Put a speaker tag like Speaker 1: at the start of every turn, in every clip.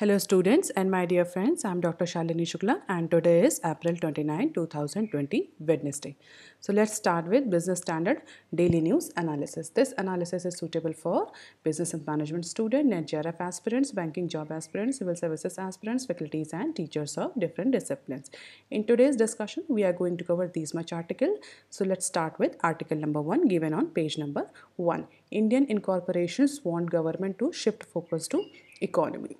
Speaker 1: Hello students and my dear friends, I am Dr. Shalini Shukla and today is April 29, 2020, Wednesday. So let's start with Business Standard Daily News Analysis. This analysis is suitable for Business and Management student, Net aspirants, Banking Job aspirants, Civil Services aspirants, faculties and teachers of different disciplines. In today's discussion, we are going to cover these much article. So let's start with article number 1 given on page number 1. Indian incorporations want government to shift focus to economy.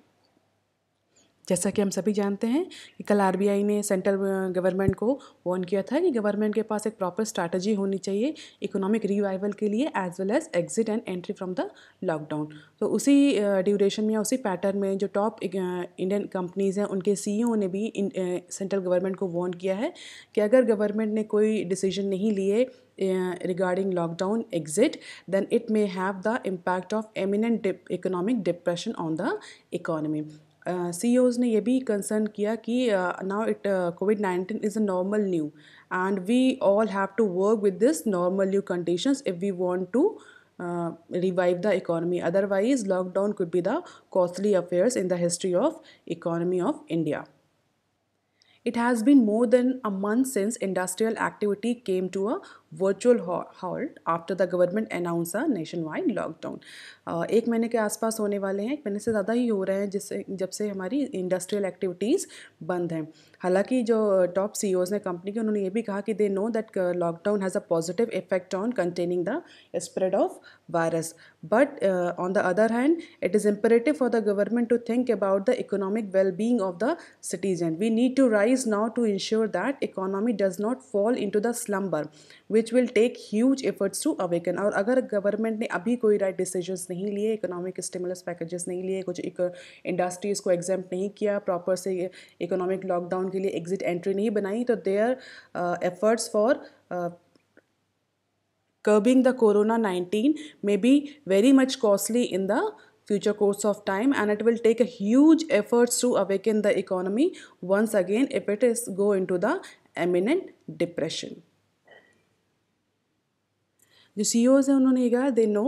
Speaker 1: जैसा कि हम सभी जानते हैं कि कल are ने central government को वॉर्न किया था कि गवर्नमेंट के पास एक प्रॉपर स्ट्रैटेजी होनी चाहिए इकोनॉमिक रिवाइवल के लिए as well as exit and entry from the lockdown तो उसी ड्यूरेशन में या उसी पैटर्न में जो टॉप इंडियन कंपनीज़ हैं उनके सी e ने भी सेंट्रल गवर्नमेंट को वॉर्न किया है कि अगर गवर्नमेंट ने कोई डिसीजन नहीं लिए regarding lockdown exit then it may have the impact of eminent economic depression on the the CEOs uh, ने यह भी कंसर्न किया कि now it Covid nineteen is a normal new and we all have to work with this normal new conditions if we want revive the economy otherwise lockdown could be the costly affairs in the history of economy of india it has been more than a month since industrial activity came to a virtual halt after the government announce a nation wide lockdown एक महीने के आसपास होने वाले हैं एक महीने से ज़्यादा ही हो रहे हैं जिससे जब से हमारी इंडस्ट्रियल एक्टिविटीज़ बंद हैं हालांकि जो टॉप uh, सी e ने कंपनी के उन्होंने ये भी कहा कि they know that lockdown has a positive effect on containing the spread of virus but on the other hand it is imperative for the government to think about the economic well being of the citizen we need to rise now to ensure that economy does not fall in to the slumber we which will take huge efforts to awaken और अगर government ने अभी कोई right decision नहीं लिए economic stimulus packages नहीं लिए कुछ इंडस्ट्रीज को एग्जैम्प नहीं किया प्रॉपर से इकोनॉमिक लॉकडाउन के लिए एग्जिट एंट्री नहीं बनाई तो their efforts for curbing the corona nineteen may be very much costly in the future course of time and it will take a huge efforts to awaken the economy once again if it is go in to the eminent depression जो CEOs हैं उन्होंने ये कहा they know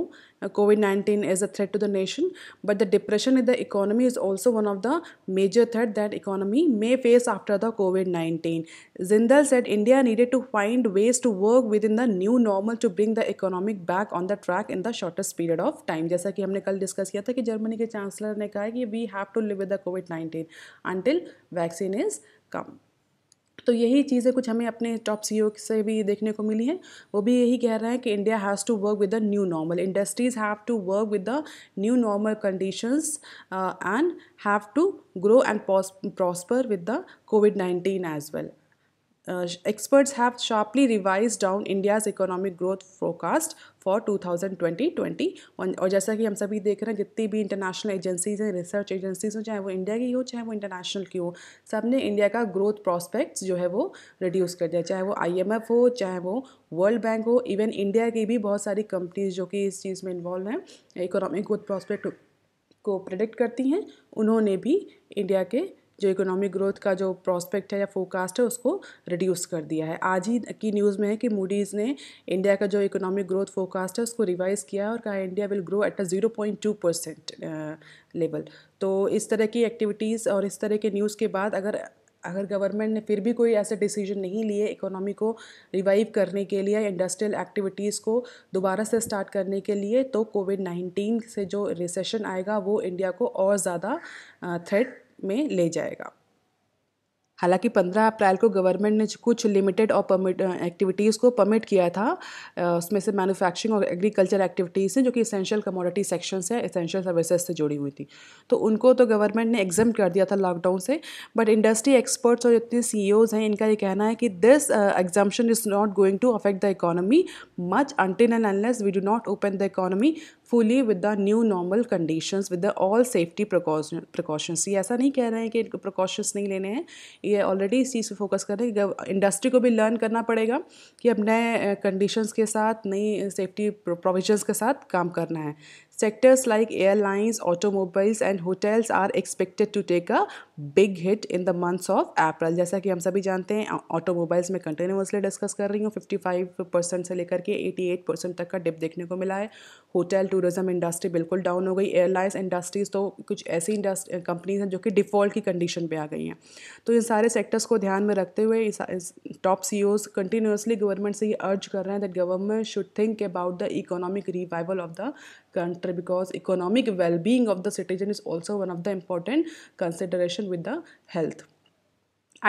Speaker 1: Covid nineteen is a threat to the nation but the depression in the economy is also one of the major threat that economy may face after the Covid nineteen Jindal said India needed to find ways to work with in the new normal to bring the economic back on the track in the shortest period of time जैसा कि हमने कल discuss किया था कि Germany के chancellor ने कहा कि we have to live with the Covid nineteen until vaccine is come तो यही चीज़ें कुछ हमें अपने टॉप सी e से भी देखने को मिली हैं वो भी यही कह रहे हैं कि India has to work with the new normal industries have to work with the new normal conditions and have to grow and prosper with the Covid nineteen as well Uh, experts have sharply revised down India's economic growth forecast for 2020-20 और जैसा कि हम सभी देख रहे हैं जितनी भी इंटरनेशनल एजेंसीज हैं रिसर्च एजेंसीज हों चाहे वो इंडिया की हो चाहे वो इंटरनेशनल की हो सब ने इंडिया का ग्रोथ प्रॉस्पेक्ट्स जो है वो रिड्यूस कर दिया चाहे वो आई एम एफ हो चाहे वो वर्ल्ड बैंक हो इवन इंडिया की भी बहुत सारी कंपनीज जो कि इस चीज़ में इन्वॉल्व हैं इकोनॉमिक ग्रोथ प्रॉस्पेक्ट को प्रोडिक्ट करती हैं उन्होंने भी इंडिया के जो इकोनॉमिक ग्रोथ का जो प्रॉस्पेक्ट है या फोकास्ट है उसको रिड्यूस कर दिया है आज ही की न्यूज़ में है कि मूडीज़ ने इंडिया का जो इकोनॉमिक ग्रोथ फोकास्ट है उसको रिवाइज़ किया है और कहा India will grow at a zero point two percent level तो इस तरह की एक्टिविटीज़ और इस तरह के न्यूज़ के बाद अगर अगर गवर्नमेंट ने फिर भी कोई ऐसे डिसीजन नहीं लिए इकोनॉमी को रिवाइव करने के लिए इंडस्ट्रियल एक्टिविटीज़ को दोबारा से स्टार्ट करने के लिए तो कोविड नाइन्टीन से जो रिसेशन आएगा वो इंडिया को और ज़्यादा थ्रेट uh, में ले जाएगा हालांकि 15 अप्रैल को गवर्नमेंट ने कुछ लिमिटेड और परमिट एक्टिविटीज़ को परमिट किया था उसमें से मैन्युफैक्चरिंग और एग्रीकल्चर एक्टिविटीज़ हैं जो कि इसेंशियल कमोडिटी सेक्शन है इसेंशियल सर्विसेज से जुड़ी हुई थी तो उनको तो गवर्नमेंट ने एग्जाम कर दिया था लॉकडाउन से बट इंडस्ट्री एक्सपर्ट्स और जितने सी हैं इनका ये कहना है कि this exemption is not going to affect the economy much until and unless we do not open the economy fully with the new normal conditions with the all safety precautions ये ऐसा नहीं कह रहे हैं कि प्रिकॉशंस नहीं लेने हैं ये ऑलरेडी इस चीज़ पर फोकस कर रहे हैं इंडस्ट्री को भी लर्न करना पड़ेगा कि अब नए कंडीशंस के साथ नई सेफ्टी प्रोविजन के साथ काम करना है Sectors like airlines, automobiles and hotels are expected to take a big hit in the months of April जैसा कि हम सभी जानते हैं ऑटोमोबाइल्स में कंटिन्यूसली डिस्कस कर रही हूँ 55 परसेंट से लेकर के 88 परसेंट तक का डिप देखने को मिला है होटल टूरिज्म इंडस्ट्री बिल्कुल डाउन हो गई एयरलाइंस इंडस्ट्रीज तो कुछ ऐसी कंपनीज हैं जो कि डिफ़ॉल्ट की कंडीशन पर आ गई हैं तो इन सारे सेक्टर्स को ध्यान में रखते हुए टॉप सी ओज कंटिन्यूसली गवर्नमेंट से ये अर्ज कर रहे हैं that government should think about the economic revival of the country because economic well-being of the citizen is also one of the important consideration with the health.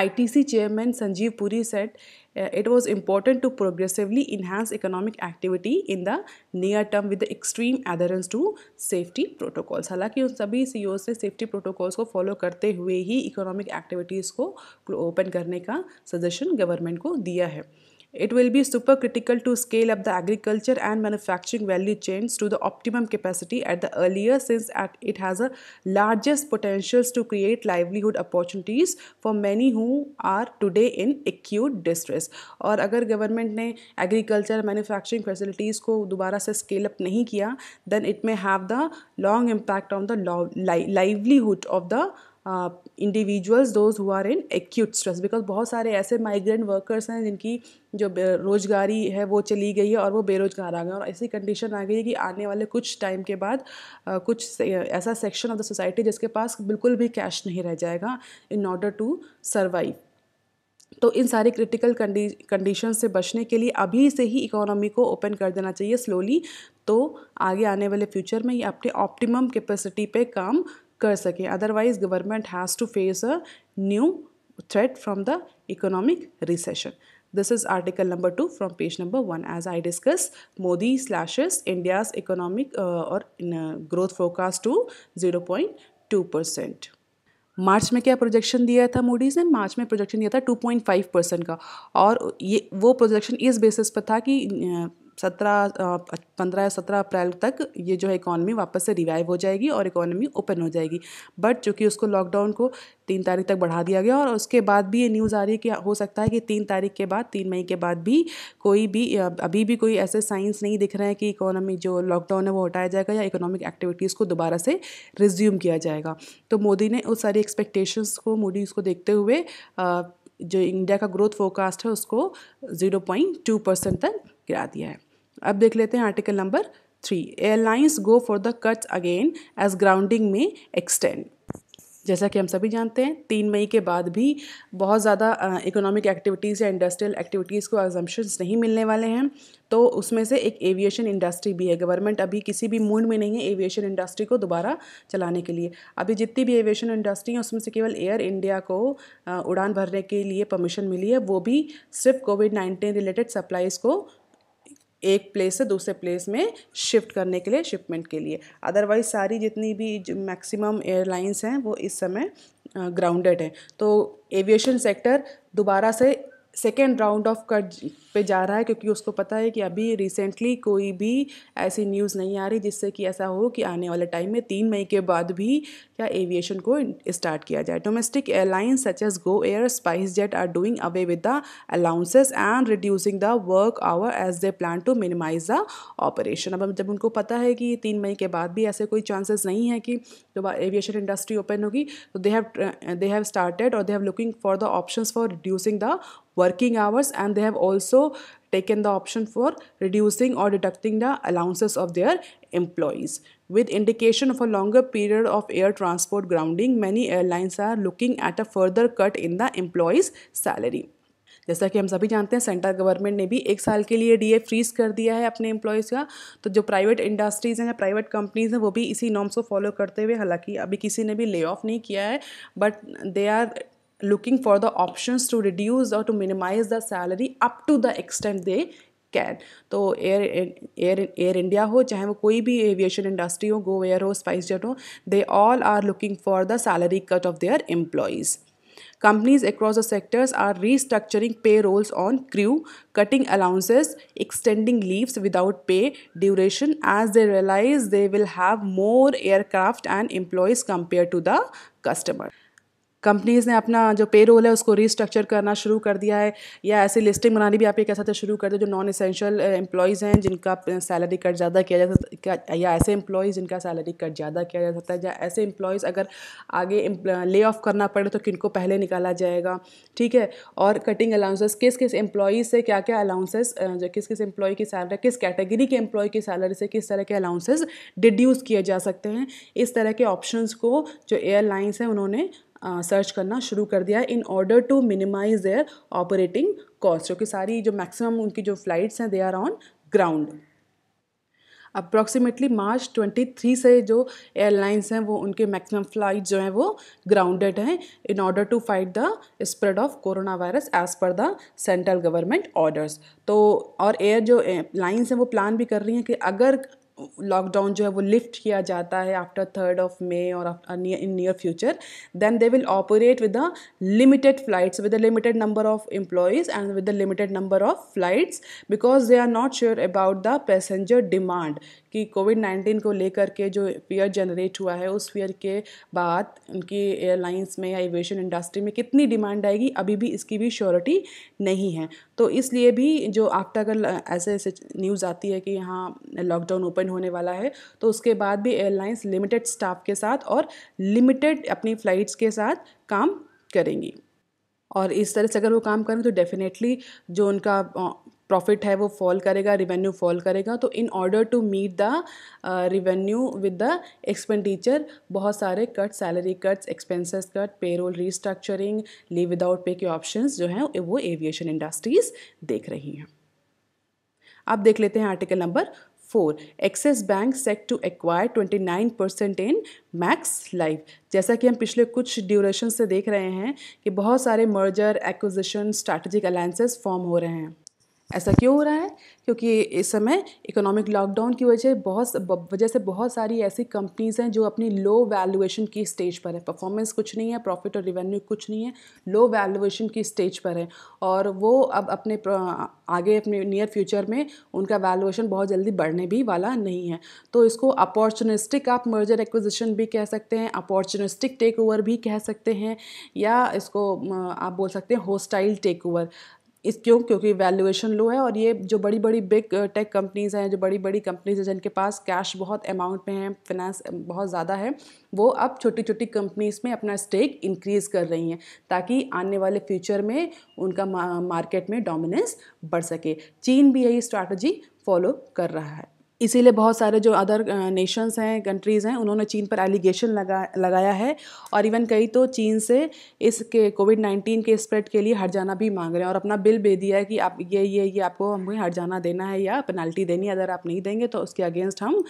Speaker 1: ITC chairman Sanjeev Puri said uh, it was important to progressively enhance economic activity in the near term with the extreme adherence to safety protocols. हालांकि उन सभी सी ने safety protocols को follow करते हुए ही economic activities को open करने का सजेशन गवर्नमेंट को दिया है It will be super critical to scale up the agriculture and manufacturing value chains to the optimum capacity at the earliest since it has the largest potentials to create livelihood opportunities for many who are today in acute distress और अगर government ने agriculture manufacturing facilities को दोबारा से scale up नहीं किया then it may have the long impact on the livelihood of the. Individuals those who are in acute stress because बहुत सारे ऐसे माइग्रेंट वर्कर्स हैं जिनकी जो रोज़गारी है वो चली गई है और वो बेरोज़गार आ गए और ऐसी कंडीशन आ गई है कि आने वाले कुछ टाइम के बाद आ, कुछ से, ऐसा सेक्शन ऑफ द सोसाइटी जिसके पास बिल्कुल भी कैश नहीं रह जाएगा इन ऑर्डर टू सर्वाइव तो इन सारे क्रिटिकल कंडीशन से बचने के लिए अभी से ही इकोनॉमी को ओपन कर देना चाहिए स्लोली तो आगे आने वाले फ्यूचर में ये अपने ऑप्टिमम कैपेसिटी पे काम कर सकें otherwise government has to face a new threat from the economic recession this is article number two from page number one as I discuss Moody's slashes India's economic और growth forecast to zero point two percent March में क्या projection दिया था मोडीज़ ने मार्च में projection दिया था to point five percent का और ये वो प्रोजेक्शन इस बेसिस पर था कि uh, सत्रह पंद्रह या सत्रह अप्रैल तक ये जो है इकॉनमी वापस से रिवाइव हो जाएगी और इकॉनमी ओपन हो जाएगी बट चूँकि उसको लॉकडाउन को तीन तारीख तक बढ़ा दिया गया और उसके बाद भी ये न्यूज़ आ रही है कि हो सकता है कि तीन तारीख के बाद तीन मई के बाद भी कोई भी अभी भी कोई ऐसे साइंस नहीं दिख रहे हैं कि इकोनॉमी जो लॉकडाउन है वो हटाया जाएगा या इकोनॉमिक एक्टिविटीज़ को दोबारा से रिज्यूम किया जाएगा तो मोदी ने उस सारी एक्सपेक्टेशंस को मोदी उसको देखते हुए जो इंडिया का ग्रोथ फोरकास्ट है उसको ज़ीरो पॉइंट टू परसेंट तक गिरा दिया है अब देख लेते हैं article number three airlines go for the cuts again as grounding में एक्सटेंड जैसा कि हम सभी जानते हैं तीन मई के बाद भी बहुत ज़्यादा इकोनॉमिक एक्टिविटीज़ या इंडस्ट्रियल एक्टिविटीज़ को एग्जाम्पन्स नहीं मिलने वाले हैं तो उसमें से एक एविएशन इंडस्ट्री भी है गवर्नमेंट अभी किसी भी मूड में नहीं है एविएशन इंडस्ट्री को दोबारा चलाने के लिए अभी जितनी भी एविएशन इंडस्ट्री है उसमें से केवल एयर इंडिया को उड़ान भरने के लिए परमिशन मिली है वो भी सिर्फ कोविड नाइन्टीन रिलेटेड सप्लाईज़ को एक प्लेस से दूसरे प्लेस में शिफ्ट करने के लिए शिपमेंट के लिए अदरवाइज़ सारी जितनी भी मैक्सिमम एयरलाइंस हैं वो इस समय ग्राउंडेड हैं तो एविएशन सेक्टर दोबारा से सेकेंड राउंड ऑफ कट पे जा रहा है क्योंकि उसको पता है कि अभी रिसेंटली कोई भी ऐसी न्यूज़ नहीं आ रही जिससे कि ऐसा हो कि आने वाले टाइम में तीन मई के बाद भी क्या एविएशन को स्टार्ट किया जाए domestic airlines such as Go Air SpiceJet are doing away with the allowances and reducing the work hour as they plan to minimise the operation अब जब उनको पता है कि तीन मई के बाद भी ऐसे कोई चांसेस नहीं है कि जब एविएशन इंडस्ट्री ओपन होगी तो they have they have started और they have looking for the option for reducing the working hours and they have also taken the option for reducing or deducting the allowances of their employees. With indication of a longer period of air transport grounding, many airlines are looking at a further cut in the employees' salary. जैसा कि हम सभी जानते हैं central government ने भी एक साल के लिए डीए फ्रीज कर दिया है अपने एम्प्लॉयज़ का तो जो प्राइवेट इंडस्ट्रीज़ हैं या प्राइवेट कंपनीज़ हैं वो भी इसी नॉर्म्स को फॉलो करते हुए हालांकि अभी किसी ने भी ले ऑफ नहीं किया है but they are looking for the options to reduce or to minimize the salary up to the extent they can. So air air Air India हो चाहे वो कोई भी एविएशन इंडस्ट्री हो गो एयर हो स्पाइस जेट हो they all are looking for the salary cut Companies across the sectors are restructuring payrolls on crew, cutting allowances, extending leaves without pay duration as they realize they will have more aircraft and employees compared to the customer. Companies ने अपना जो पे role है उसको restructure करना शुरू कर दिया है या ऐसी लिस्टिंग बनानी भी आप ये कह सकते शुरू कर दो जो नॉन इसेंशियल एम्प्लॉयज़ हैं जिनका सैलरी कट eh, ज़्यादा किया जा सकता या ऐसे एम्प्लॉयज़ जिनका सैलरी कट ज़्यादा किया जा सकता है या ऐसे एम्प्लॉयज़ अगर आगे ले ऑफ eh, करना पड़े तो किनको पहले निकाला जाएगा ठीक है और कटिंग अलाउंसेस eh, किस किस एम्प्लॉयज़ से क्या क्या अलाउंसेस जो किस किस एम्प्लॉय की सैलरी किस कैटेगरी के एम्प्लॉय की सैलरी से किस तरह के अलाउंसेस डिड्यूस किए जा सकते हैं इस तरह के ऑप्शंस को जो एयरलाइंस हैं उन्होंने सर्च करना शुरू कर दिया है in order to minimise their operating cost क्योंकि सारी जो मैक्सिमम उनकी जो फ्लाइट्स हैं they are on ground approximately March 23 से जो एयरलाइंस हैं वो उनके मैक्सिमम फ्लाइट जो हैं वो ग्राउंडेड हैं in order to fight the spread of corona virus as per the central government orders तो और एयर जो लाइन्स हैं वो प्लान भी कर रही हैं कि अगर लॉकडाउन जो है वो लिफ्ट किया जाता है आफ्टर थर्ड ऑफ मे और in near future then they will operate with a limited flights with a limited number of employees and with a limited number of flights because they are not sure about the passenger demand कि COVID nineteen को लेकर के जो fear generate हुआ है उस fear के बाद उनकी एयरलाइंस में या एविएशन इंडस्ट्री में कितनी डिमांड आएगी अभी भी इसकी भी श्योरिटी नहीं है तो इसलिए भी जो आफ्टर अगर ऐसे ऐसे न्यूज़ आती है कि यहाँ लॉकडाउन ओपन होने वाला है तो उसके बाद भी एयरलाइंस लिमिटेड स्टाफ के साथ और लिमिटेड अपनी फ़्लाइट्स के साथ काम करेंगी और इस तरह से अगर वो काम करें तो डेफिनेटली जो उनका प्रॉफिट है वो फॉल करेगा रिवेन्यू फॉल करेगा तो in order to meet the revenue with the expenditure बहुत सारे cut salary cuts expenses cut payroll restructuring leave without pay के ऑप्शंस जो हैं वो एविएशन इंडस्ट्रीज देख रही हैं अब देख लेते हैं article number four Axis Bank set to acquire twenty nine percent in Max Life जैसा कि हम पिछले कुछ ड्यूरेशन से देख रहे हैं कि बहुत सारे merger acquisition strategic alliances form हो रहे हैं ऐसा क्यों हो रहा है क्योंकि इस समय इकोनॉमिक लॉकडाउन की वजह बहुत वजह से बहुत सारी ऐसी कंपनीज़ हैं जो अपनी लो वैल्यूएशन की स्टेज पर है परफॉर्मेंस कुछ नहीं है प्रॉफिट और रिवेन्यू कुछ नहीं है लो वैल्यूएशन की स्टेज पर है और वो अब अपने आगे अपने नियर फ्यूचर में उनका वैल्यूएशन बहुत जल्दी बढ़ने भी वाला नहीं है तो इसको अपॉर्चुनिस्टिक आप मर्जर एक्विजिशन भी कह सकते हैं अपॉर्चुनिस्टिक टेक ओवर भी कह सकते हैं या इसको आप बोल सकते हैं होस्टाइल टेक ओवर इस क्यों क्योंकि वैल्यूएशन लो है और ये जो बड़ी बड़ी बिग टेक कंपनीज़ हैं जो बड़ी बड़ी कंपनीज़ हैं जिनके पास कैश बहुत अमाउंट में है फिनेंस uh, बहुत ज़्यादा है वो अब छोटी छोटी कंपनीज़ में अपना स्टेक इंक्रीज़ कर रही हैं ताकि आने वाले फ्यूचर में उनका मार्केट में डोमिनेंस बढ़ सके चीन भी यही स्ट्रैटेजी फॉलो कर रहा है इसीलिए बहुत सारे जो अदर नेशंस हैं कंट्रीज़ हैं उन्होंने चीन पर एलिगेशन लगा लगाया है और इवन कई तो चीन से इसके कोविड नाइन्टीन के स्प्रेड के लिए जाना भी मांग रहे हैं और अपना बिल भेज दिया है कि आप ये ये ये आपको हमें जाना देना है या पेनल्टी देनी है अगर आप नहीं देंगे तो उसके अगेंस्ट हम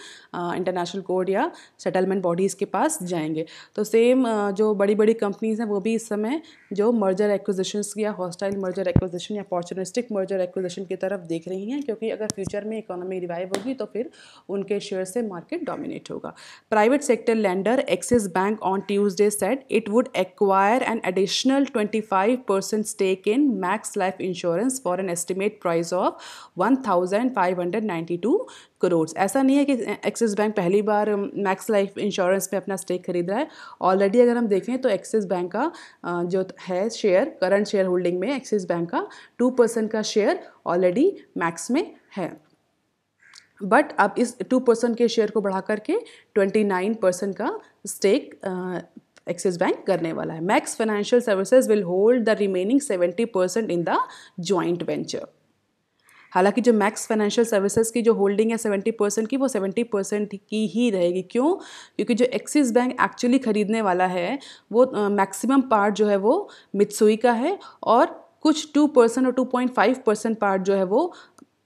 Speaker 1: इंटरनेशनल कोर्ट या सेटलमेंट बॉडीज़ के पास जाएंगे तो सेम जो बड़ी बड़ी कंपनीज़ हैं वो भी इस समय जो मर्जर एक्विजिशन या हॉस्टाइल मर्जर एक्विजिशन या अपॉर्चुनिस्टिक मर्जर एक्विजिशन की तरफ देख रही हैं क्योंकि अगर फ्यूचर में इकोनॉमी रिवाइव होगी तो फिर फिर उनके शेयर से मार्केट डोमिनेट होगा private sector lender Axis Bank on Tuesday said it would acquire an additional 25 percent stake in Max Life insurance for an estimate price of 1592 crore ऐसा नहीं है कि एक्सिस बैंक पहली बार मैक्स लाइफ इंश्योरेंस में अपना stake खरीद रहा है ऑलरेडी अगर हम देखें तो एक्सिस बैंक का जो है शेयर करंट शेयर होल्डिंग में एक्सिस बैंक का टू परसेंट का शेयर ऑलरेडी मैक्स में है बट अब इस टू परसेंट के शेयर को बढ़ा करके ट्वेंटी नाइन परसेंट का स्टेक एक्सिस बैंक करने वाला है Max Financial Services will hold the remaining seventy percent in the joint venture हालांकि जो मैक्स फाइनेंशियल सर्विसेज की जो होल्डिंग है सेवेंटी परसेंट की वो सेवेंटी परसेंट की ही रहेगी क्यों क्योंकि जो एक्सिस बैंक एक्चुअली ख़रीदने वाला है वो मैक्सिमम uh, पार्ट जो है वो मित्सुई का है और कुछ टू परसेंट और two point five percent part जो है वो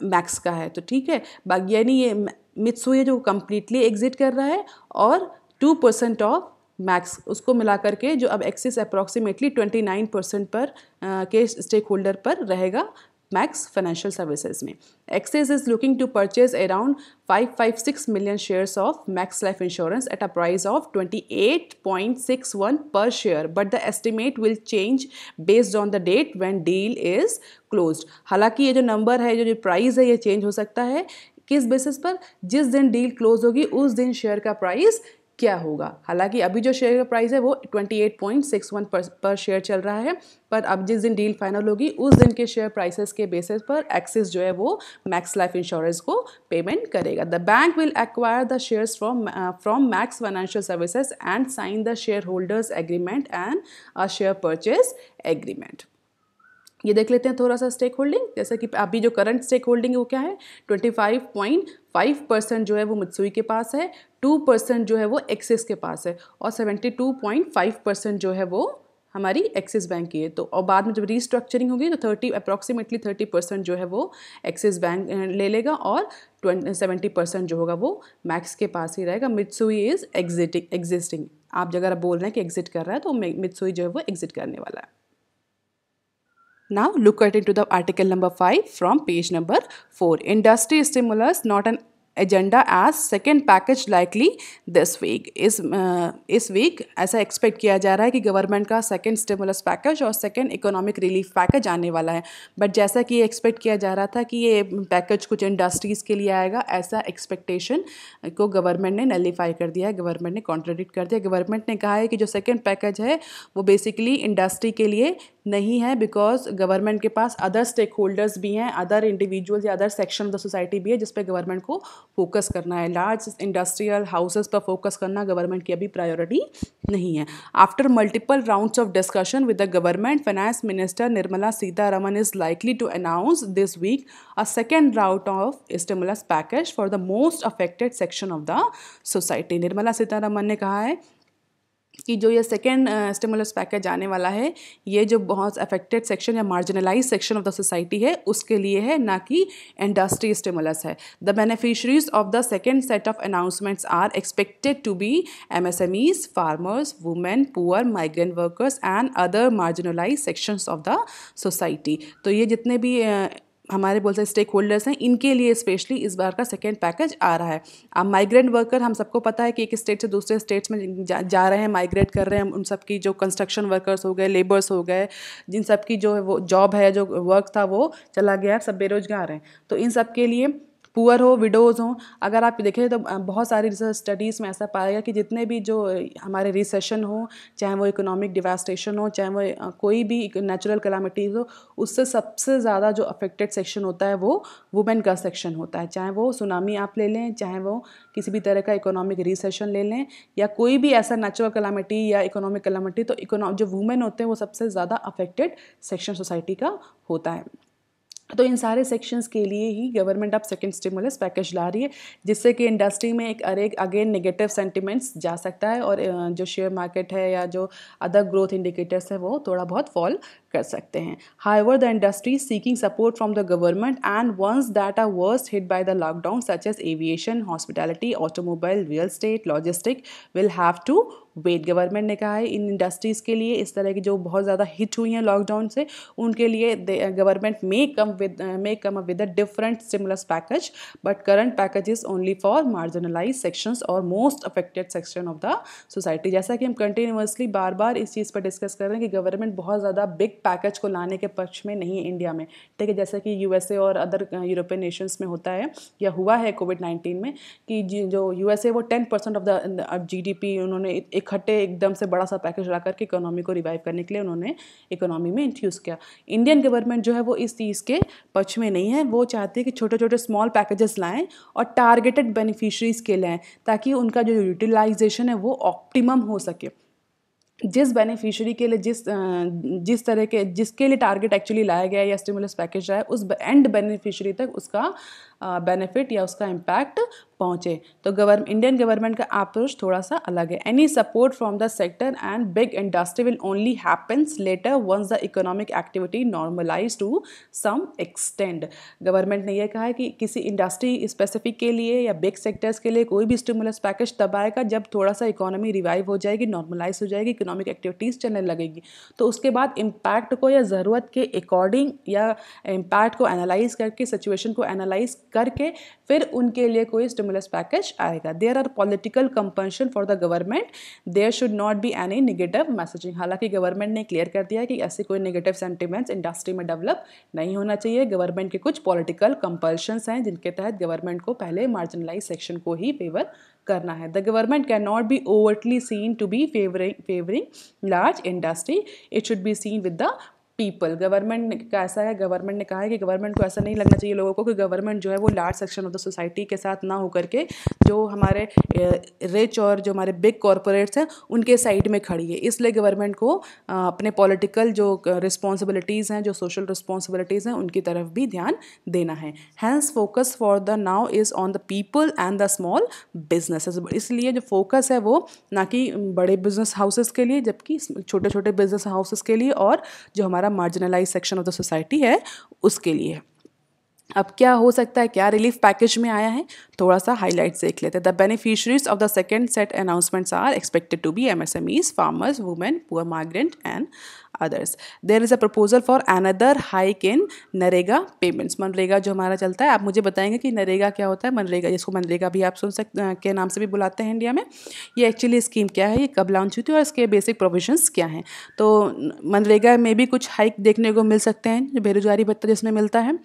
Speaker 1: मैक्स का है तो ठीक है यानी ये मित्सु जो कम्प्लीटली एग्जिट कर रहा है और टू परसेंट ऑफ मैक्स उसको मिला करके जो अब Axis approximately twenty nine percent पर आ, के स्टेक होल्डर पर रहेगा मैक्स फाइनेंशियल सर्विसेज में Axis is looking to purchase around 556 million shares of Max Life insurance at a price of 28.61 per share but the estimate will change based on the date when deal is closed हालांकि ये जो number है जो जो price है ये change हो सकता है किस बेसिस पर जिस दिन डील क्लोज होगी उस दिन शेयर का प्राइस क्या होगा हालांकि अभी जो शेयर का प्राइस है वो 28.61 पर शेयर चल रहा है पर अब जिस दिन डील फाइनल होगी उस दिन के शेयर प्राइसेस के बेसिस पर एक्सिस जो है वो मैक्स लाइफ इंश्योरेंस को पेमेंट करेगा the bank will acquire the shares from from Max Financial Services and sign the share holders agreement and a share purchase agreement ये देख लेते हैं थोड़ा सा स्टेक होल्डिंग जैसा कि अभी जो करंट स्टेक होल्डिंग है वो क्या है twenty five point five percent जो है वो मित्सुई के पास है टू परसेंट जो है वो एक्सिस के पास है और seventy two point five percent जो है वो हमारी एक्सिस बैंक की है तो और बाद में जब रीस्ट्रक्चरिंग होगी तो थर्टी अप्रॉक्सीमेटली थर्टी परसेंट जो है वो एक्सिस बैंक ले लेगा और ट्वेंटी सेवेंटी परसेंट जो होगा वो मैक्स के पास ही रहेगा मित्सुई इज़ एग्जिटिंग एग्जिस्टिंग आप जगह बोल रहे हैं कि एग्जिट कर रहा है तो मित्सुई जो है वो एग्जिट करने वाला है Now look at into the article number 5 from page number 4. Industry stimulus not an agenda as second package likely this week इस uh, इस वीक ऐसा एक्सपेक्ट किया जा रहा है कि गवर्नमेंट का सेकंड स्टिमुलस पैकेज और सेकंड इकोनॉमिक रिलीफ पैकेज आने वाला है बट जैसा कि एक्सपेक्ट किया जा रहा था कि ये पैकेज कुछ इंडस्ट्रीज़ के लिए आएगा ऐसा एक्सपेक्टेशन को गवर्नमेंट ने नलीफाई कर दिया है गवर्नमेंट ने कॉन्ट्रोडिक्ट कर दिया गवर्नमेंट ने कहा है कि जो सेकेंड पैकेज है वो बेसिकली इंडस्ट्री के लिए नहीं है बिकॉज गवर्नमेंट के पास अदर स्टेक होल्डर्स भी हैं अदर इंडिविजुअल्स या other section of the society भी है जिस पर गवर्नमेंट को फोकस करना है लार्ज इंडस्ट्रियल हाउसेस पर फोकस करना गवर्नमेंट की अभी प्रायोरिटी नहीं है after multiple rounds of discussion with the government finance minister Nirmala Sitharaman is likely to announce this week a second round of stimulus package for the most affected section of the society Nirmala Sitharaman ने कहा है कि जो ये second stimulus package आने वाला है ये जो बहुत अफेक्टेड सेक्शन या marginalise section of the society है उसके लिए है ना कि इंडस्ट्री स्टिमुलस है the beneficiaries of the second set of announcements are expected to be M S M Es farmers women poor migrant workers and other marginalise sections of the society तो ये जितने भी uh, हमारे बहुत सकते stake holders हैं इनके लिए स्पेशली इस बार का सेकेंड पैकेज आ रहा है अब माइग्रेंट वर्कर हम सबको पता है कि एक स्टेट से दूसरे स्टेट्स में जा, जा रहे हैं माइग्रेट कर रहे हैं उन सब की जो कंस्ट्रक्शन वर्कर्स हो गए लेबर्स हो गए जिन सब की जो है वो जॉब है जो वर्क था वो चला गया सब बेरोजगार हैं तो इन सब के लिए पुअर हो विडोज़ हों अगर आप देखें तो बहुत सारी रिसर्च स्टडीज़ में ऐसा पाया गया कि जितने भी जो हमारे रिसेशन हो चाहे वो इकोनॉमिक डिवास्टेशन हो चाहे वो कोई भी नेचुरल कलामिटीज़ हो उससे सबसे ज़्यादा जो अफेक्टेड सेक्शन होता है वो वुमेन का सेक्शन होता है चाहे वो सुनामी आप ले लें चाहे वो किसी भी तरह का इकोनॉमिक रिसेशन ले लें या कोई भी ऐसा नेचुरल कलामिटी या इकोनॉमिक कलामिटी तो जो वुमेन होते हैं वो सबसे ज़्यादा अफेक्टेड सेक्शन सोसाइटी का होता है तो इन सारे सेक्शंस के लिए ही गवर्नमेंट अब सेकेंड स्टिमुलस पैकेज ला रही है जिससे कि इंडस्ट्री में एक अरे अगेन नेगेटिव सेंटिमेंट्स जा सकता है और जो शेयर मार्केट है या जो अदर ग्रोथ इंडिकेटर्स है वो थोड़ा बहुत फॉल कर सकते हैं however the industry seeking support from the government and ones that are worst hit by the lockdown such as aviation hospitality automobile real estate logistic will have to wait government ने कहा है इन industries के लिए इस तरह की जो बहुत ज़्यादा हिट हुई हैं लॉकडाउन से उनके लिए government may come with may come up with a different stimulus package but current package is only for marginalise sections और most affected section of the society जैसा कि हम कंटिन्यूसली बार बार इस चीज़ पर डिस्कस कर रहे हैं कि गवर्नमेंट बहुत ज़्यादा बिग पैकेज को लाने के पक्ष में नहीं है इंडिया में ठीक है जैसे कि यूएसए और अदर यूरोपियन नेशंस में होता है या हुआ है कोविड नाइन्टीन में कि जो यूएसए वो ten percent of the G उन्होंने एक इकट्ठे एकदम से बड़ा सा पैकेज ला करके इकोनॉमी को रिवाइव करने के लिए उन्होंने इकोनॉमी में इंट्रोड्यूस किया इंडियन गवर्नमेंट जो है वो इस चीज़ के पक्ष में नहीं है वो चाहते हैं कि छोटे छोटे स्मॉल पैकेजेस लाएँ और टारगेटेड बेनिफिशरीज़ के लाएँ ताकि उनका जो यूटिलाइजेशन है वो ऑप्टिमम हो सके जिस बेनिफिशियरी के लिए जिस जिस तरह के जिसके लिए टारगेट एक्चुअली लाया गया या स्टिमुलस पैकेज रहा है उस एंड बेनिफिशियरी तक उसका बेनिफिट या उसका इम्पैक्ट पहुँचे तो गवर्न इंडियन गवर्नमेंट का अप्रोच थोड़ा सा अलग है any support from the sector and big industry will only happens later once the economic activity normalise to some extend government ने यह कहा है कि किसी इंडस्ट्री स्पेसिफिक के लिए या बिग सेक्टर्स के लिए कोई भी स्टिमुलस पैकेज तब आएगा जब थोड़ा सा इकोनॉमी रिवाइव हो जाएगी नॉर्मलाइज हो जाएगी इकोनॉमिक एक्टिविटीज़ चलने लगेगी तो उसके बाद इम्पैक्ट को या ज़रूरत के अकॉर्डिंग या इम्पैक्ट को एनालाइज करके सिचुएशन को एनालाइज करके फिर उनके लिए कोई स्टिमुलस पैकेज आएगा there are political compulsion for the government there should not be any negative messaging हालांकि गवर्नमेंट ने क्लियर कर दिया कि ऐसे कोई निगेटिव सेंटिमेंट्स इंडस्ट्री में डेवलप नहीं होना चाहिए गवर्नमेंट के कुछ पॉलिटिकल कंपल्शंस हैं जिनके तहत गवर्नमेंट को पहले मार्जिनलाइज सेक्शन को ही फेवर करना है the government can not be overtly seen to be favouring favouring large industry it should be seen with the people government का ऐसा है गवर्नमेंट ने कहा है कि गवर्नमेंट को ऐसा नहीं लगना चाहिए लोगों को कि गवर्नमेंट जो है वो large section of the society के साथ ना होकर के जो हमारे रिच और जो हमारे बिग कॉरपोरेट्स हैं उनके साइड में खड़ी है इसलिए गवर्नमेंट को अपने पॉलिटिकल जो रिस्पॉन्सिबिलिटीज़ हैं जो सोशल रिस्पॉन्सिबिलिटीज़ हैं उनकी तरफ भी ध्यान देना है hence focus for the now is on the people and the small businesses इसलिए जो फोकस है वो ना कि बड़े बिजनेस हाउसेस के लिए जबकि छोटे छोटे बिजनेस हाउसेस के लिए और जो हमारा हमारा marginalise section of the society है उसके लिए अब क्या हो सकता है क्या रिलीफ पैकेज में आया है थोड़ा सा हाईलाइट देख लेते हैं the beneficiaries of the second set announcements are expected to be M S M Es farmers women poor migrant and others there is a proposal for another hike in NREGA payments MNREGA जो हमारा चलता है आप मुझे बताएंगे कि नरेगा क्या होता है मनरेगा जिसको मनरेगा भी आप सुन सकते के नाम से भी बुलाते हैं इंडिया में ये एक्चुअली स्कीम क्या है ये कब लॉन्च हुई थी और इसके बेसिक प्रोविजन्स क्या हैं तो मनरेगा में भी कुछ हाइक देखने को मिल सकते हैं जो बेरोजगारी भत्ता जिसमें मिलता है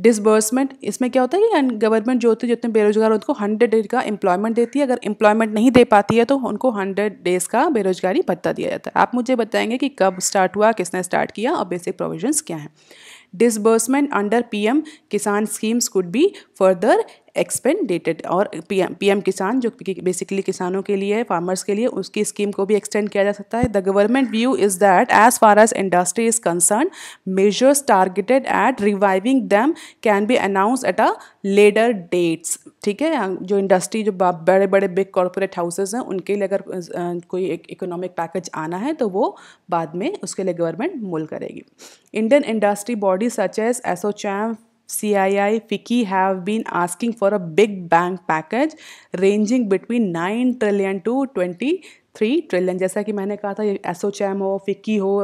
Speaker 1: डिसबर्समेंट इसमें क्या होता है कि गवर्नमेंट जो होती है जितने बेरोजगार उनको हंड्रेड डेज का एम्प्लॉयमेंट देती है अगर एम्प्लॉयमेंट नहीं दे पाती है तो उनको हंड्रेड डेज का बेरोजगारी भत्ता दिया जाता है आप मुझे बताएंगे कि कब स्टार्ट स्टार्ट हुआ किसने स्टार्ट किया और बेसिक प्रोविजंस क्या हैं under P M Kisan schemes could be further expanded और पीएम पीएम किसान जो बेसिकली किसानों के लिए फार्मर्स के लिए उसकी स्कीम को भी एक्सटेंड किया जा सकता है the government view is that as far as industry is concern measures targeted at reviving them can be announce at a later dates ठीक है जो इंडस्ट्री जो बड़े बड़े बिग कॉरपोरेट हाउसेज हैं उनके लिए अगर कोई एक इकोनॉमिक पैकेज आना है तो वो बाद में उसके लिए गवर्नमेंट मुल करेगी Indian industry body body such as ASSOCHAM C I I FICCI have been asking for a big bank package ranging between nine trillion to twenty three trillion जैसा कि मैंने कहा था एसोचैम हो फिक्की हो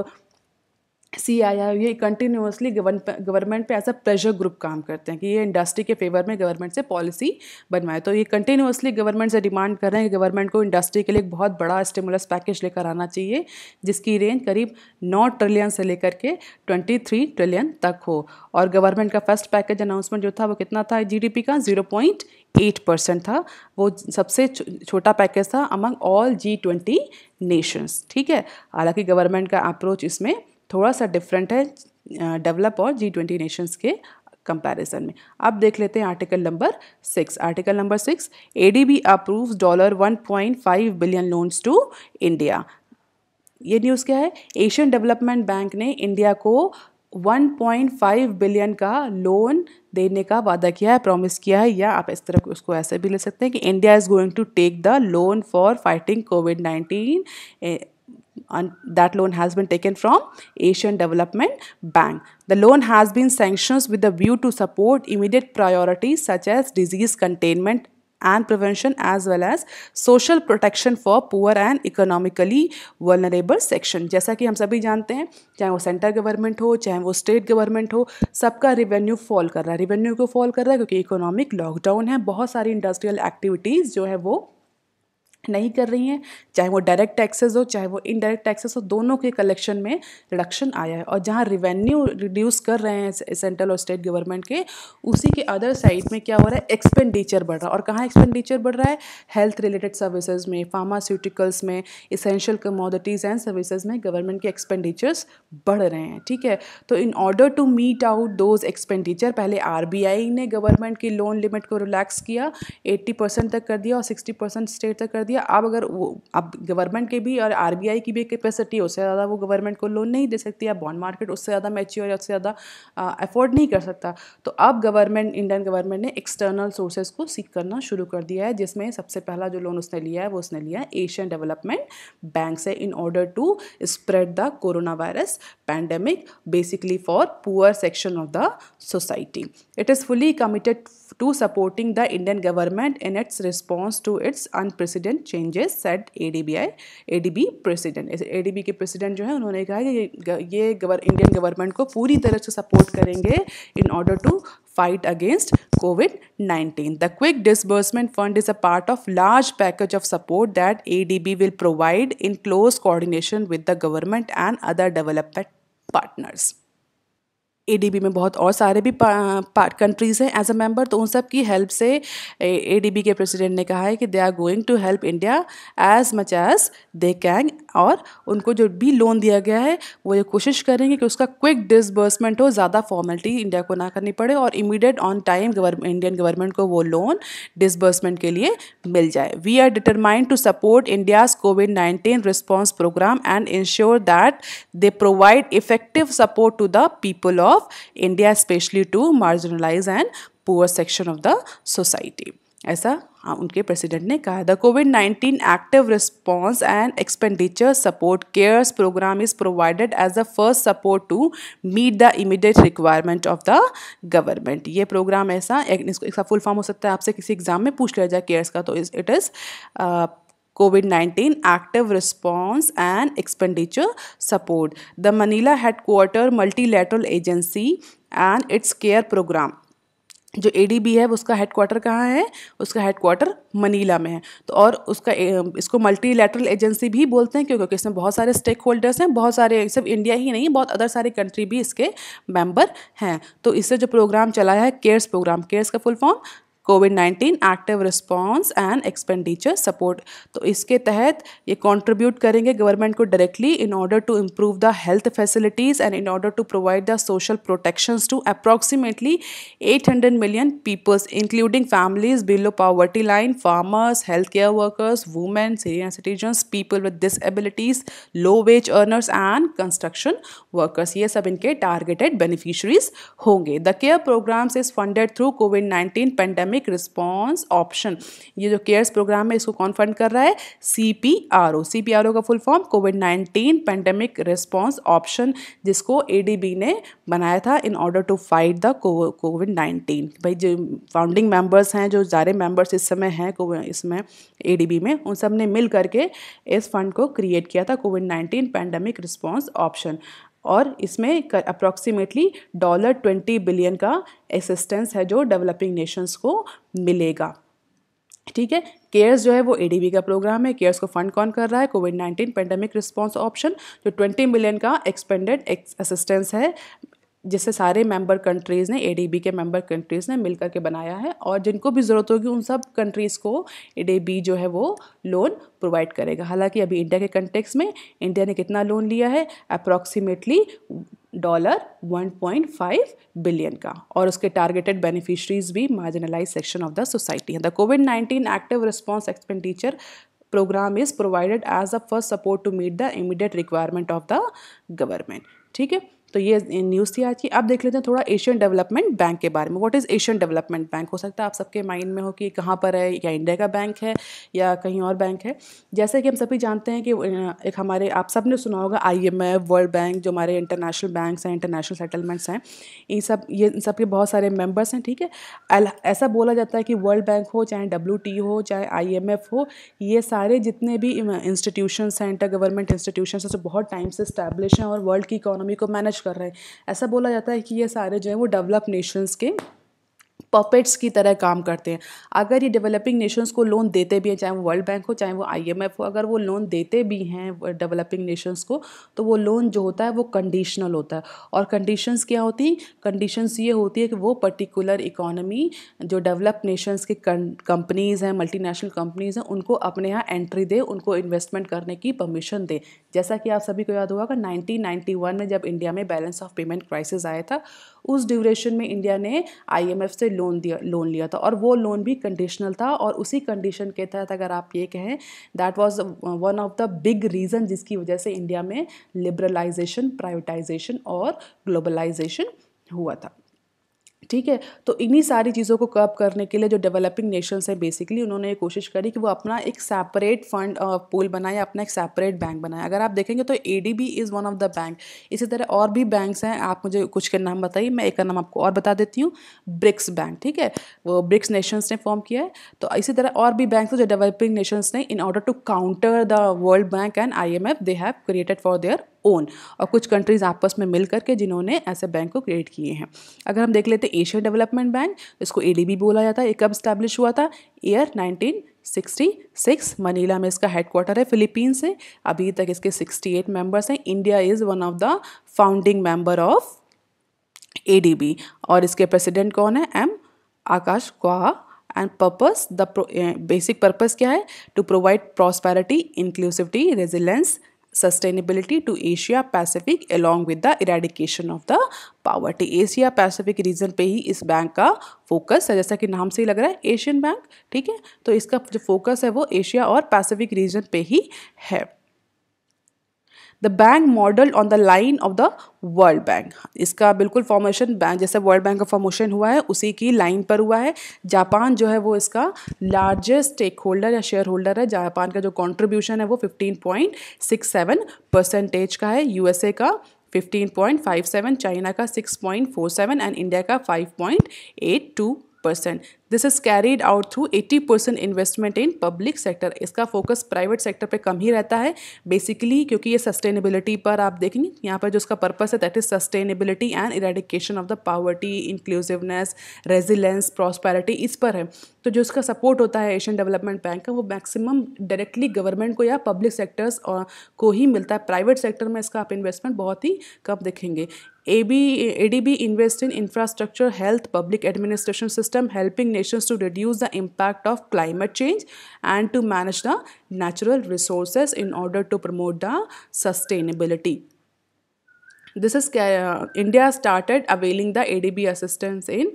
Speaker 1: सी आई आई ये कंटिन्यूसली गवर्नमेंट पे एज अ प्रेशर ग्रुप काम करते हैं कि ये इंडस्ट्री के फेवर में गवर्नमेंट से पॉलिसी बनवाए तो ये कंटिन्यूसली गवर्नमेंट से डिमांड कर रहे हैं कि गवर्नमेंट को इंडस्ट्री के लिए एक बहुत बड़ा स्टिमुलस पैकेज लेकर आना चाहिए जिसकी रेंज करीब नौ ट्रिलियन से लेकर के ट्वेंटी थ्री ट्रिलियन तक हो और गवर्नमेंट का फर्स्ट पैकेज अनाउंसमेंट जो था वो कितना था जी डी पी का जीरो पॉइंट एट परसेंट था वो सबसे छोटा पैकेज था among all G twenty nations ठीक है हालांकि गवर्नमेंट का अप्रोच इसमें थोड़ा सा डिफरेंट है डेवलप और जी ट्वेंटी नेशंस के कंपैरिजन में अब देख लेते हैं article number six article number six A D B approve dollar one point five billion loans to India ये न्यूज़ क्या है एशियन डेवलपमेंट बैंक ने इंडिया को 1.5 बिलियन का लोन देने का वादा किया है प्रॉमिस किया है या आप इस तरह उसको ऐसे भी ले सकते हैं कि India is going to take the loan for fighting COVID nineteen and that loan has been taken from Asian Development Bank. The loan has been sanctioned with a view to support immediate priorities such as disease containment and prevention as well as social protection for poor and economically vulnerable section jaisa ki hum sabhi jante hain chahe wo center government ho chahe wo state government ho sabka revenue fall kar raha hai revenue ko fall kar raha hai kyunki economic lockdown hai bahut sari industrial activities jo hai wo नहीं कर रही हैं चाहे वो direct taxes हो चाहे वो indirect taxes हो दोनों के कलेक्शन में रिडक्शन आया है और जहाँ रिवेन्यू रिड्यूस कर रहे हैं सेंट्रल और स्टेट गवर्नमेंट के उसी के अदर साइड में क्या हो रहा है एक्सपेंडिचर बढ़ रहा है और कहाँ एक्सपेंडिचर बढ़ रहा है हेल्थ रिलेटेड सर्विसेज में फार्मास्यूटिकल्स में इसेंशियल कमोडिटीज़ एंड सर्विसेज में गवर्नमेंट के एक्सपेंडिचर्स बढ़ रहे हैं ठीक है तो in order to meet out those expenditure पहले आर ने गवर्नमेंट की लोन लिमिट को रिलैक्स किया एट्टी तक कर दिया और सिक्सटी स्टेट तक कर दिया दिया अब अगर वो अब गवर्नमेंट के भी और आर की भी कैपेसिटी उससे ज़्यादा वो गवर्नमेंट को लोन नहीं दे सकती या बॉन्ड मार्केट उससे ज़्यादा मैच्योर या उससे ज़्यादा अफोर्ड नहीं कर सकता तो अब गवर्नमेंट इंडियन गवर्नमेंट ने एक्सटर्नल सोर्सेज को सीख करना शुरू कर दिया है जिसमें सबसे पहला जो लोन उसने लिया है वो उसने लिया है एशियन डेवलपमेंट बैंक से in order to spread the corona virus pandemic basically for poor section of the society it is fully committed to supporting the Indian government in its response to its unprecedented changes said ADBI ADB president ADB के president जो है उन्होंने कहा कि ये Indian government को पूरी तरह से करेंगे fight against COVID 19. The Quick Disbursement Fund is a part of large package of support that ADB will provide in close coordination with the government and other development partners. ए में बहुत और सारे भी कंट्रीज़ हैं एज अ मेंबर तो उन सब की हेल्प से ए के प्रेसिडेंट ने कहा है कि they are going to help India as much as they can और उनको जो भी लोन दिया गया है वो ये कोशिश करेंगे कि उसका क्विक डिसबर्समेंट हो ज़्यादा फॉर्मेलिटी इंडिया को ना करनी पड़े और immediate on time Indian government को वो लोन डिसबर्समेंट के लिए मिल जाए we are determined to support India's COVID nineteen response programme and ensure that they provide effective support to the people of India specially to marginalise and poor section of the society ऐसा हाँ, उनके president ने कहा the Covid nineteen active response and expenditure support CARES programme is provided as the first support to meet the immediate requirement of the government ये programme ऐसा इसको इसका full form हो सकता है आपसे किसी एग्जाम में पूछ लिया जाए केयर्स का तो it is COVID 19 active response and expenditure support. The Manila multilateral agency and its care programme जो ए है उसका हेडक्वार्टर कहाँ है उसका हेडक्वार्टर मनीला में है तो और उसका इसको लेटरल एजेंसी भी बोलते हैं क्योंकि इसमें बहुत सारे स्टेक होल्डर्स हैं बहुत सारे सिर्फ इंडिया ही नहीं बहुत अदर सारी कंट्री भी इसके मेंबर हैं तो इससे जो प्रोग्राम चलाया है केयर्स प्रोग्राम केयर्स का full form COVID 19 active response and expenditure support तो इसके तहत ये कंट्रीब्यूट करेंगे गवर्नमेंट को directly in order to improve the health facilities and in order to provide the social protection to approximately 800 million peoples including families below poverty line farmers health care workers women senior citizen people with disabilities low wage earners and construction workers ये सब इनके targeted beneficiaries होंगे the CARE programmes is funded through COVID nineteen pandemic academic response option ये जो cares programme है इसको कौन fund कर रहा है C P R O C P R O का full form COVID nineteen pandemic response option जिसको ए डी बी ने बनाया था in order to fight the Covid nineteen भाई जो फाउंडिंग मेम्बर्स हैं जो सारे मेम्बर्स इस समय हैं इसमें ए डी बी में उन सब ने मिल करके इस फंड को क्रिएट किया था COVID nineteen pandemic response option और इसमें अप्रॉक्सीमेटली डॉलर ट्वेंटी बिलियन का असिस्टेंस है जो डेवलपिंग नेशंस को मिलेगा ठीक है केयर्स जो है वो ए का प्रोग्राम है केयर्स को फंड कौन कर रहा है COVID nineteen pandemic response option जो ट्वेंटी मिलियन का एक्सपेंडेड असिस्टेंस है जिसे सारे मेंबर कंट्रीज़ ने एडीबी के मेंबर कंट्रीज़ ने मिलकर के बनाया है और जिनको भी ज़रूरत होगी उन सब कंट्रीज़ को एडीबी जो है वो लोन प्रोवाइड करेगा हालांकि अभी इंडिया के कंटेक्स में इंडिया ने कितना लोन लिया है अप्रॉक्सीमेटली डॉलर 1.5 बिलियन का और उसके टारगेटेड बेनिफिशरीज भी marginalise section of the society है the Covid nineteen active response expenditure programme is provided as a first support to meet the immediate requirement of the government ठीक है तो ये news थी आज की अब देख लेते हैं थोड़ा एशियन डेवलपमेंट बैंक के बारे में what is Asian Development Bank हो सकता है आप सबके माइंड में हो कि कहाँ पर है या इंडिया का बैंक है या कहीं और बैंक है जैसे कि हम सभी जानते हैं कि एक हमारे आप सब ने सुना होगा आई वर्ल्ड बैंक जो हमारे इंटरनेशनल बैंक हैं इंटरनेशनल सेटलमेंट्स हैं इन सब ये इन सब के बहुत सारे मेम्बर्स हैं ठीक है ऐसा बोला जाता है कि वर्ल्ड बैंक हो चाहे डब्ल्यू हो चाहे आई हो ये सारे जितने भी इंस्टीट्यूशन हैं इंटर गवर्नमेंट इंस्टीट्यूशन हैं जो बहुत टाइम से स्टैब्लिश हैं और वर्ल्ड की इकोनॉमी को मैनेज कर रहे हैं ऐसा बोला जाता है कि ये सारे जो हैं वो डेवलप नेशंस के पपेट्स की तरह काम करते हैं अगर ये डेवलपिंग नेशंस को लोन देते भी हैं चाहे वो वर्ल्ड बैंक हो चाहे वो आईएमएफ हो अगर वो लोन देते भी हैं डेवलपिंग नेशंस को तो वो लोन जो होता है वो कंडीशनल होता है और कंडीशंस क्या होती हैं कंडीशंस ये होती है कि वो पर्टिकुलर इकोनॉमी जो डेवलप नेशंस के कंपनीज़ हैं नेशनल कंपनीज़ हैं उनको अपने यहाँ एंट्री दे उनको इन्वेस्टमेंट करने की परमिशन दे जैसा कि आप सभी को याद होगा कि 1991 में जब इंडिया में बैलेंस ऑफ पेमेंट क्राइसिस आया था उस ड्यूरेशन में इंडिया ने आईएमएफ से लोन दिया लोन लिया था और वो लोन भी कंडीशनल था और उसी कंडीशन के तहत अगर आप ये कहें that was one of the big reason जिसकी वजह से इंडिया में लिबरलाइजेशन प्राइवेटाइजेशन और ग्लोबलाइजेशन हुआ था ठीक है तो इन्हीं सारी चीज़ों को कब करने के लिए जो डेवलपिंग नेशंस हैं बेसिकली उन्होंने ये कोशिश करी कि वो अपना एक सेपरेट फंड पूल बनाए अपना एक सेपरेट बैंक बनाए अगर आप देखेंगे तो A D B is one of the bank इसी तरह और भी बैंक्स हैं आप मुझे कुछ के नाम बताइए मैं एक का नाम आपको और बता देती हूँ ब्रिक्स बैंक ठीक है वो ब्रिक्स नेशंस ने फॉर्म किया है तो इसी तरह और भी बैंक जो डेवलपिंग नेशंस ने in order to counter the World Bank and I M F they have created for their own और कुछ कंट्रीज़ आपस में मिल करके जिन्होंने ऐसे बैंक को क्रिएट किए हैं अगर हम देख लेते एशियन डेवलपमेंट बैंक इसको ए बोला जाता है कब स्टैब्लिश हुआ था ईयर नाइनटीन 66 मनीला में इसका हेडक्वार्टर है फिलीपींस से अभी तक इसके 68 मेंबर्स हैं India is one of the founding member of B और इसके प्रेसिडेंट कौन है M Asakawa and purpose the basic purpose क्या है to provide prosperity inclusivity resilience sustainability to Asia Pacific along with the eradication of the poverty. Asia Pacific region पे ही इस bank का focus है जैसा कि नाम से ही लग रहा है Asian bank ठीक है तो इसका जो focus है वो Asia और Pacific region पे ही है the bank model on the line of the World Bank इसका बिल्कुल फॉर्मेशन बैंक जैसे वर्ल्ड बैंक का फॉर्मेशन हुआ है उसी की लाइन पर हुआ है जापान जो है वो इसका लार्जेस्ट स्टेक होल्डर या शेयर होल्डर है जापान का जो कॉन्ट्रीब्यूशन है वो fifteen point six seven percentage का है ए का 15.57 चाइना का 6.47 एंड इंडिया का 5.82 percent this is carried out through eighty percent investment in public sector इसका फोकस प्राइवेट सेक्टर पे कम ही रहता है बेसिकली क्योंकि ये सस्टेनेबिलिटी पर आप देखेंगे यहाँ पर जो उसका पर्पस है that is sustainability and eradication of the poverty inclusiveness resilience prosperity इस पर है तो जो उसका सपोर्ट होता है एशियन डेवलपमेंट बैंक का वो मैक्सिमम डायरेक्टली गवर्नमेंट को या पब्लिक सेक्टर्स को ही मिलता है प्राइवेट सेक्टर में इसका आप इन्वेस्टमेंट बहुत ही कम देखेंगे AB, ADB invests in infrastructure, health, public administration system, helping nations to reduce the impact of climate change and to manage the natural resources in order to promote the sustainability. This is uh, India started availing the ADB assistance in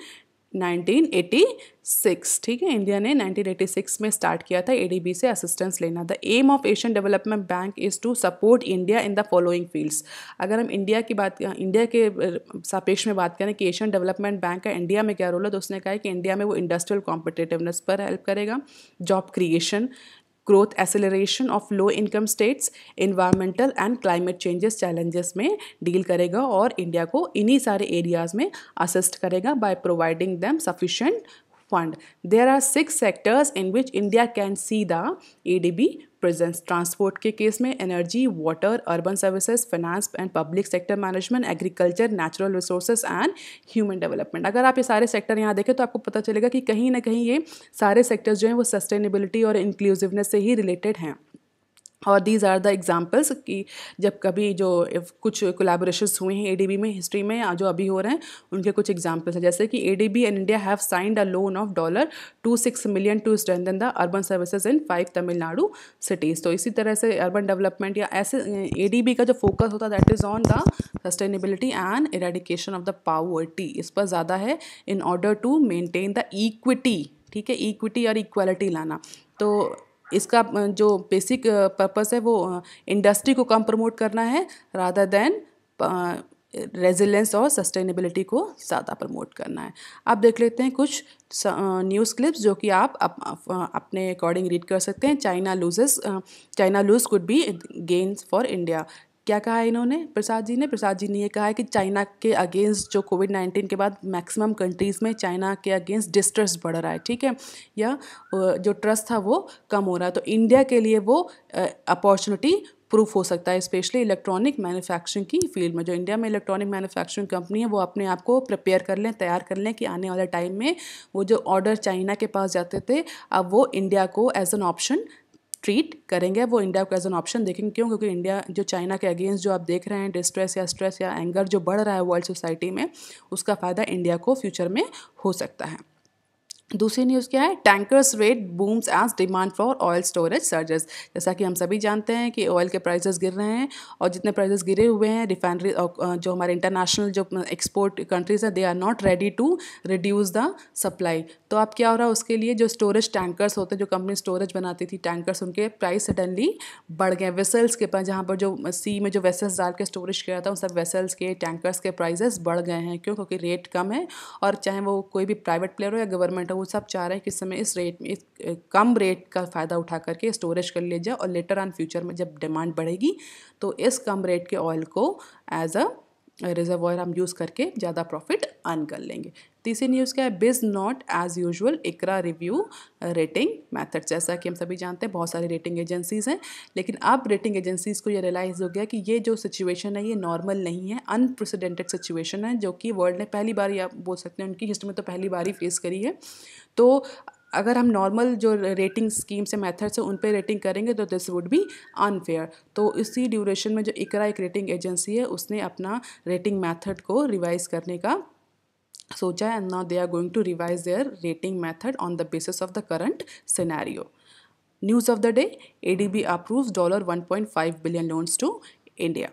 Speaker 1: 1986 ठीक है India ने 1986 में start किया था ADB से assistance लेना the aim of Asian Development Bank is to support India in the following fields अगर हम इंडिया की बात इंडिया के सापेक्ष में बात करें कि एशियन डेवलपमेंट बैंक का इंडिया में क्या रोल है तो उसने कहा है कि इंडिया में वो इंडस्ट्रियल कॉम्पिटेटिवनेस पर हेल्प करेगा job creation growth acceleration of low income states environmental and climate changes challenges में डील करेगा और इंडिया को इन्हीं सारे एरियाज़ में असिस्ट करेगा by providing them sufficient are six sectors in which India can see the A D B presence transport के case में energy water urban services finance and public sector management agriculture natural resources and human development अगर आप ये सारे sector यहाँ देखें तो आपको पता चलेगा कि कहीं ना कहीं ये सारे सेक्टर्स जो हैं वो सस्टेनेबिलिटी और इंक्लूसिवनेस से ही रिलेटेड हैं और दीज आर द एग्जाम्पल्स कि जब कभी जो कुछ कोलेबोरेशन हुए हैं एडीबी में हिस्ट्री में जो अभी हो रहे हैं उनके कुछ एग्जाम्पल्स हैं जैसे कि ADB and India have signed a loan of dollar two six million to strengthen the urban services in five Tamil Nadu cities तो इसी तरह से अर्बन डेवलपमेंट या ऐसे बी का जो फोकस होता है that is on the sustainability and eradication of the poverty इस पर ज़्यादा है in order to maintain the equity ठीक है इक्विटी और इक्वालिटी लाना तो इसका जो बेसिक पर्पस है वो इंडस्ट्री को कम प्रमोट करना है राधा देन रेजिलेंस और सस्टेनेबिलिटी को ज़्यादा प्रमोट करना है अब देख लेते हैं कुछ न्यूज़ क्लिप्स जो कि आप अप, अपने अकॉर्डिंग रीड कर सकते हैं China loses China lose could be gains for India क्या कहा है इन्होंने प्रसाद जी ने प्रसाद जी ने ये कहा है कि चाइना के अगेंस्ट जो कोविड नाइन्टीन के बाद मैक्सिमम कंट्रीज़ में चाइना के अगेंस्ट डिस्ट्रस्ट बढ़ रहा है ठीक है या जो ट्रस्ट था वो कम हो रहा है तो इंडिया के लिए वो अपॉर्चुनिटी प्रूफ हो सकता है स्पेशली इलेक्ट्रॉनिक मैन्युफैक्चरिंग की फील्ड में जो इंडिया में इलेक्ट्रॉनिक मैन्युफैक्चरिंग कंपनी है वो अपने आप को प्रिपेयर कर लें तैयार कर लें कि आने वाले टाइम में वो जो ऑर्डर चाइना के पास जाते थे अब वो इंडिया को एज एन ऑप्शन ट्रीट करेंगे वो इंडिया को एज एन ऑप्शन देखेंगे क्यों क्योंकि इंडिया जो चाइना के अगेंस्ट जो आप देख रहे हैं डिस्ट्रेस या स्ट्रेस या एंगर जो बढ़ रहा है वर्ल्ड सोसाइटी में उसका फ़ायदा इंडिया को फ्यूचर में हो सकता है दूसरी न्यूज़ क्या है tankers rate booms as demand for oil storage surges जैसा कि हम सभी जानते हैं कि ऑयल के प्राइसेस गिर रहे हैं और जितने प्राइसेस गिरे हुए हैं रिफाइनरी जो हमारे इंटरनेशनल जो एक्सपोर्ट कंट्रीज हैं they are not ready to reduce the supply तो अब क्या हो रहा है उसके लिए जो स्टोरेज टैंकर्स होते हैं जो कंपनी स्टोरेज बनाती थी टैंकर्स उनके प्राइस सडनली बढ़ गए वेसल्स के पास जहाँ पर जो सी में जो वेसल्स डाल के स्टोरेज किया था उन सब वेसल्स के टैंकर्स के प्राइजेस बढ़ गए हैं क्यों क्योंकि रेट कम है और चाहे वो कोई भी प्राइवेट प्लेयर हो या गवर्नमेंट हो वो सब चाह रहे हैं कि इस समय इस रेट में इस कम रेट का फ़ायदा उठा करके स्टोरेज कर लिया जाए और लेटर ऑन फ्यूचर में जब डिमांड बढ़ेगी तो इस कम रेट के ऑयल को एज अ रिजर्वॉयर हम यूज़ करके ज़्यादा प्रॉफिट अर्न कर लेंगे तीसरी न्यूज़ क्या है biz not as usual ICRA review rating method जैसा कि हम सभी जानते हैं बहुत सारी रेटिंग एजेंसीज़ हैं लेकिन अब रेटिंग एजेंसीज़ को ये रियलाइज़ हो गया कि ये जो सिचुएशन है ये नॉर्मल नहीं है अनप्रेसिडेंटेड सिचुएशन है जो कि वर्ल्ड ने पहली बार ही आप बोल सकते हैं उनकी हिस्ट्री में तो पहली बार ही फेस करी है तो अगर हम नॉर्मल जो रेटिंग स्कीम्स से मेथड्स हैं उन पर रेटिंग करेंगे तो दिस वुड बी अनफेयर तो इसी ड्यूरेशन में जो इकरा एक रेटिंग एजेंसी है उसने अपना रेटिंग मेथड को रिवाइज करने का सोचा and now they are going to revise their rating method on the basis of the current scenario news of the day A D B approve dollar one point five billion loans to India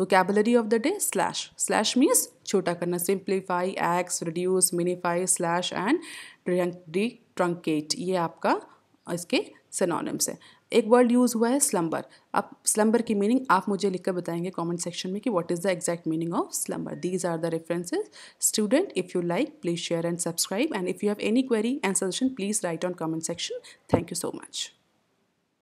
Speaker 1: वो vocabulary of the day slash slash means छोटा करना simplify axe reduce minify slash and truncate ये आपका इसके synonyms है एक word use हुआ है स्लम्बर अब स्लम्बर की मीनिंग आप मुझे लिखकर बताएंगे कमेंट सेक्शन में कि what is the exact meaning of slumber these are the references student if you like please share and subscribe and if you have any query and suggestion please write on comment section thank you so much